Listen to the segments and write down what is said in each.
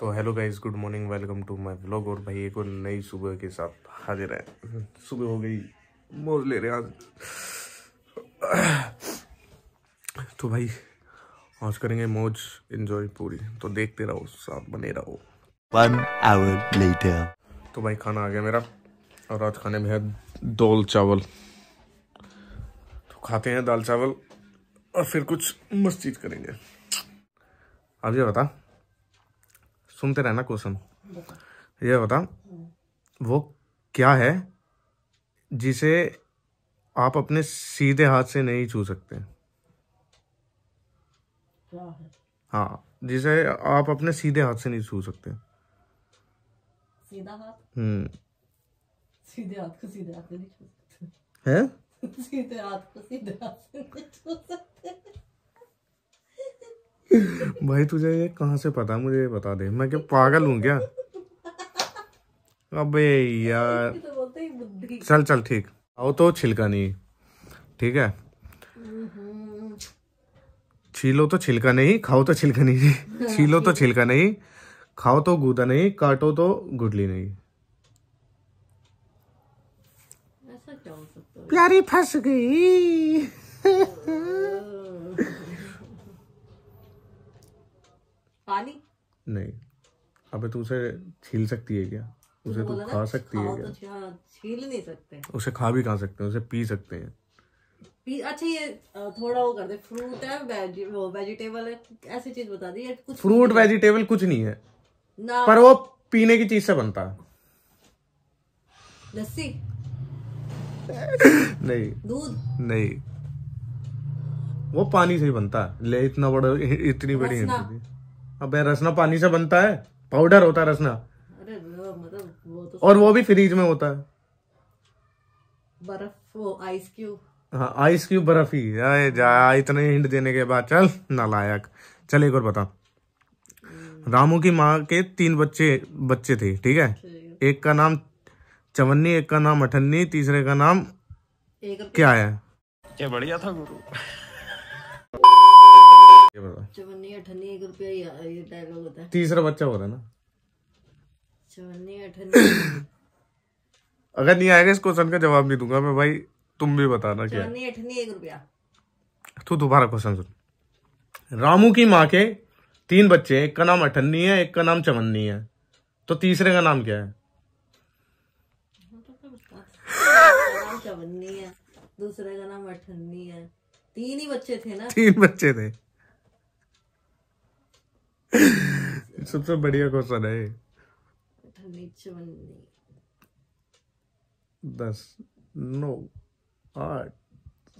तो hello guys good morning welcome to my vlog और भाई एक और नई सुबह के साथ हाजिर है सुबह हो गई मौज ले रहे आज तो भाई आज करेंगे मौज एंजॉय पूरी तो देखते रहो साथ बने रहो वन आवर लेटर तो भाई खाना आ गया मेरा और आज खाने में है दाल चावल तो खाते हैं दाल चावल और फिर कुछ मस्त करेंगे आप ये बता सुनते रहना क्वेश्चन ये बता वो क्या है जिसे आप अपने सीधे हाथ से नहीं छू सकते हाँ जिसे आप अपने सीधे हाथ से नहीं छू सकते सीधा हाथ हम्म सीधे हाथ को सीधे हाथ से नहीं छू सकते हैं सीधे हाथ को सीधे हाथ से नहीं छू सकते भाई तुझे ये कहाँ से पता मुझे ये बता दे मैं क्या पागल हूं क्या अबे यार तो चल चल ठीक आओ तो छिलका नहीं ठीक है छीलो तो छिलका नहीं खाओ तो छिलका नहीं छीलो तो छिलका नहीं खाओ तो गूदा नहीं काटो तो गुडली नहीं प्यारी फंस गई पानी नहीं अबे तू उसे छील सकती है क्या उसे तू तो खा सकती है क्या तो हाँ, छील नहीं सकते उसे खा भी खा सकते हैं उसे पी सकते हैं अच्छा ये थोड़ा वो कर दे फ्रूट है वेजी, वो वेजिटेबल है ऐसी चीज बता दी कुछ फ्रूट वेजिटेबल कुछ नहीं है ना पर वो पीने की चीज से बनता है लस्सी नहीं दूध नहीं वो पानी से ही बनता है ले इतना बड़ा इतनी बड़ी अबे रसना पानी से बनता है पाउडर होता है रसना अरे मतलब वो तो और वो भी फ्रिज में होता है बर्फ वो आइस क्यूब हाँ आइस क्यूब बर्फ ही अरे जा इतने हिंट देने के बाद चल नालायक चल एक और बता हम्म। रामू की माँ के तीन बच्चे बच्चे थे ठीक है एक का नाम चवन्नी एक का नाम अठन्नी तीसरे का नाम क्या है क्या बढ़िया था गुरु तीसरा बच्चा हो रहा है ना अगर नहीं आएगा इस क्वेश्चन का जवाब नहीं दूंगा मैं भाई तुम भी बताना क्या अठनी रुपया तो दोबारा क्वेश्चन सुन रामू की माँ के तीन बच्चे एक का नाम अठन्नी है एक का नाम चवन्नी है तो तीसरे का नाम क्या है तो दूसरे का नाम अठन्नी है तीन ही बच्चे थे ना तीन बच्चे थे सबसे बढ़िया क्वेश्चन है दस नौ आठ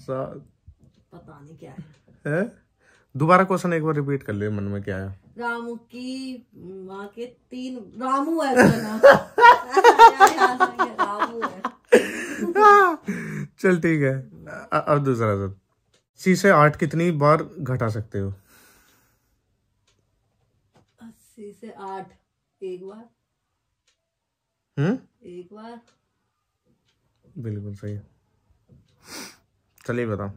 सात पता नहीं क्या है, है? दोबारा क्वेश्चन एक बार रिपीट कर ले मन में क्या है रामू की माँ के तीन रामू है रामू है चल ठीक है अब दूसरा सर सी से आठ कितनी बार घटा सकते हो अस्सी से आठ एक बार हम्म एक बार बिल्कुल सही चलिए बताओ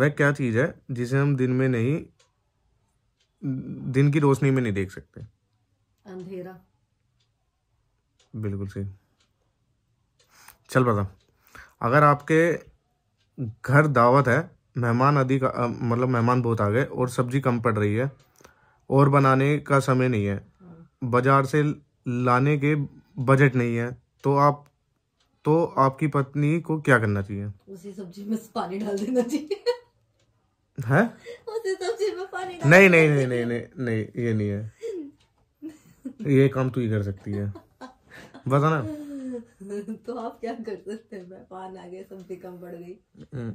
वह क्या चीज है जिसे हम दिन में नहीं दिन की रोशनी में नहीं देख सकते अंधेरा बिल्कुल सही चल बता अगर आपके घर दावत है मेहमान अधिक मतलब मेहमान बहुत आ गए और सब्जी कम पड़ रही है और बनाने का समय नहीं है हाँ। बाजार से लाने के बजट नहीं है तो आप तो आपकी पत्नी को क्या करना चाहिए उसी सब्जी में पानी डाल देना चाहिए है उसी सब्जी में पानी डाल नहीं नहीं नहीं नहीं नहीं नहीं ये नहीं है ये काम तू ही कर सकती है बता ना तो आप क्या कर सकते हैं मैं पान आ गया सब्जी कम पड़ गई हम्म।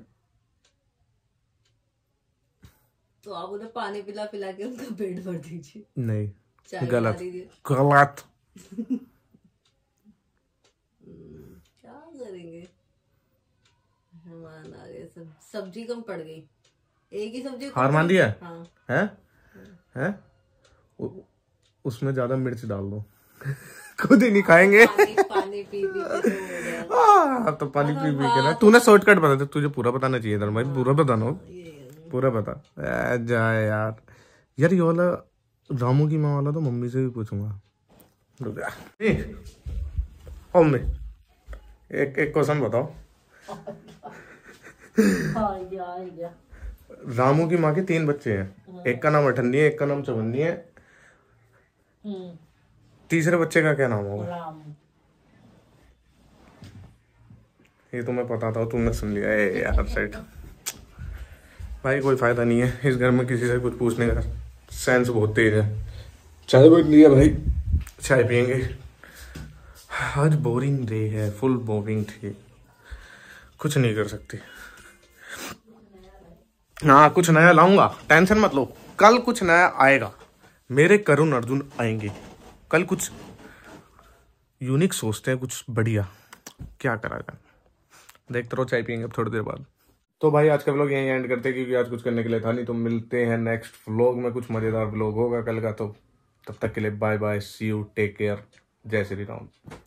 तो आप उन्हें पानी पिला पिला के उनका पेट भर दीजिए नहीं गलत गलत क्या करेंगे मेहमान आ गए सब सब्जी कम पड़ गई एक ही सब्जी हार मान लिया हाँ। है है उसमें ज्यादा मिर्च डाल दो खुद ही नहीं हाँ, खाएंगे पानी, पानी पी पी तो, हाँ, तो, पानी हाँ, पी पी के ना तूने तो शॉर्टकट बना था तुझे पूरा बताना चाहिए पूरा बताना पूरा पता जाए यार यार ये वाला रामू की माँ वाला तो मम्मी से भी पूछूंगा मम्मी एक एक क्वेश्चन बताओ हाँ, रामू की माँ के तीन बच्चे हैं हाँ। एक का नाम अठन्नी है एक का नाम चवन्नी है हम्म। तीसरे बच्चे का क्या नाम होगा ये तुम्हें तो पता था तुमने सुन लिया ए यार सेठ भाई कोई फ़ायदा नहीं है इस घर में किसी से कुछ पूछने का सेंस बहुत तेज है चाय बोल लिया भाई चाय पियेंगे आज बोरिंग डे है फुल बोरिंग थी कुछ नहीं कर सकते हाँ कुछ नया लाऊंगा टेंशन मत लो कल कुछ नया आएगा मेरे करुण अर्जुन आएंगे कल कुछ यूनिक सोचते हैं कुछ बढ़िया क्या करा जाए देखते रहो चाय पियेंगे अब थोड़ी देर बाद तो भाई आज का व्लॉग यहीं एंड करते क्योंकि आज कुछ करने के लिए था नहीं तो मिलते हैं नेक्स्ट व्लॉग में कुछ मज़ेदार व्लॉग होगा कल का तो तब तक के लिए bye bye see you take care जय श्री राम